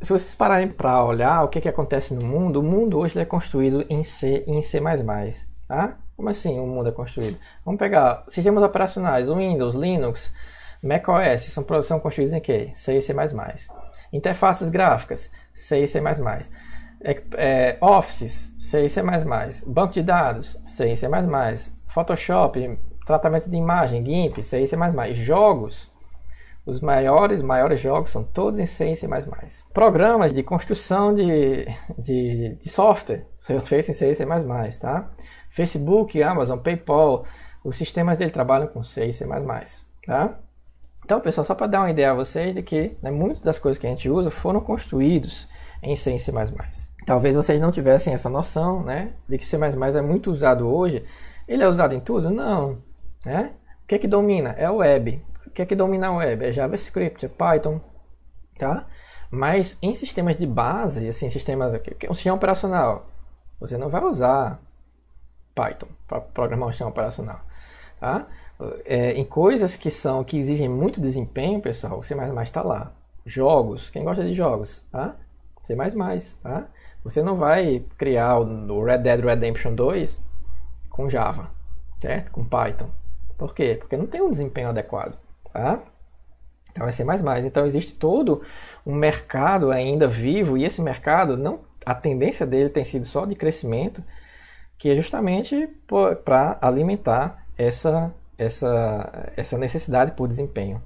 se vocês pararem para olhar o que, que acontece no mundo, o mundo hoje é construído em C e em C++, tá? Como assim o mundo é construído? Vamos pegar sistemas operacionais, Windows, Linux, macOS, são, são construídos em quê? C e C++. Interfaces gráficas, C e C++. É, é, offices, C e C++. Banco de dados, C e C++. Photoshop, tratamento de imagem, GIMP, C e C++. Jogos, os maiores, maiores jogos são todos em C e C++. Programas de construção de, de, de software são feitos em C e C++, tá? Facebook, Amazon, Paypal, os sistemas dele trabalham com C e C++, tá? Então, pessoal, só para dar uma ideia a vocês de que né, muitas das coisas que a gente usa foram construídos em C e C++. Talvez vocês não tivessem essa noção, né, de que C++ é muito usado hoje. Ele é usado em tudo? Não, né? O que é que domina? É o web o que é que domina a web? É JavaScript, é Python, tá? Mas em sistemas de base, assim, sistemas é um sistema operacional, você não vai usar Python para programar um sistema operacional, tá? É, em coisas que são que exigem muito desempenho, pessoal, o C++ está lá. Jogos, quem gosta de jogos, tá? C++, tá? Você não vai criar o Red Dead Redemption 2 com Java, certo? Com Python. Por quê? Porque não tem um desempenho adequado tá? Então vai ser mais mais. Então existe todo um mercado ainda vivo e esse mercado não a tendência dele tem sido só de crescimento, que é justamente para alimentar essa essa essa necessidade por desempenho.